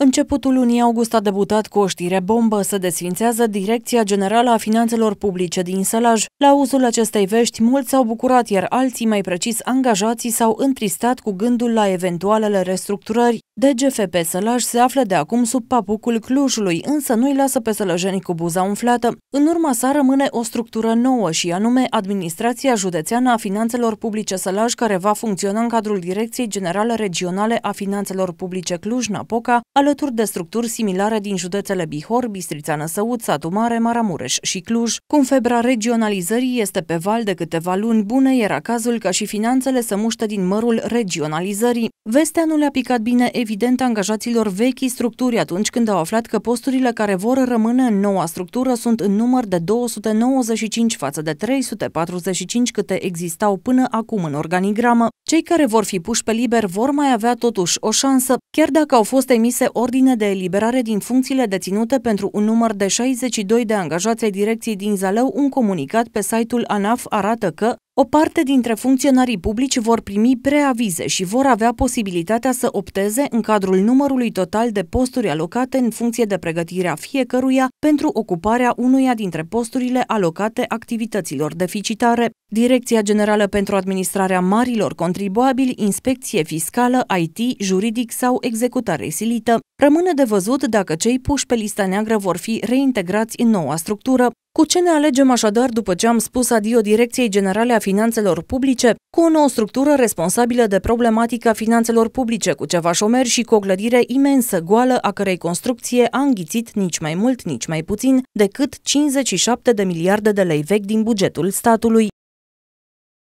Începutul lunii august a debutat cu o știre bombă. Se desfințează Direcția Generală a Finanțelor Publice din Sălaj. La uzul acestei vești, mulți s-au bucurat, iar alții, mai precis angajații, s-au întristat cu gândul la eventualele restructurări. DGFP Sălaj se află de acum sub papucul Clujului, însă nu-i lasă pe sălăjenii cu buza umflată. În urma sa rămâne o structură nouă și anume Administrația Județeană a Finanțelor Publice Sălaj, care va funcționa în cadrul Direcției Generale Regionale a Finanțelor Publice Cluj-Napoca, alături de structuri similare din județele Bihor, Bistrița Năsăud, Satu Mare, Maramureș și Cluj. Cum febra regionalizării este pe val de câteva luni bune, era cazul ca și finanțele să muște din mărul regionalizării. Vestea nu le-a picat bine, evident angajaților vechii structuri atunci când au aflat că posturile care vor rămâne în noua structură sunt în număr de 295 față de 345 câte existau până acum în organigramă. Cei care vor fi puși pe liber vor mai avea totuși o șansă, chiar dacă au fost emise ordine de eliberare din funcțiile deținute pentru un număr de 62 de angajați direcției din Zalău, un comunicat pe site-ul ANAF arată că o parte dintre funcționarii publici vor primi preavize și vor avea posibilitatea să opteze în cadrul numărului total de posturi alocate în funcție de pregătirea fiecăruia pentru ocuparea unuia dintre posturile alocate activităților deficitare. Direcția Generală pentru Administrarea Marilor Contribuabili, Inspecție Fiscală, IT, Juridic sau Executare Silită rămâne de văzut dacă cei puși pe lista neagră vor fi reintegrați în noua structură. Cu ce ne alegem așadar după ce am spus adio Direcției Generale a Finanțelor Publice, cu o nouă structură responsabilă de problematica finanțelor publice, cu ceva șomeri și cu o clădire imensă, goală, a cărei construcție a înghițit nici mai mult, nici mai puțin decât 57 de miliarde de lei vechi din bugetul statului.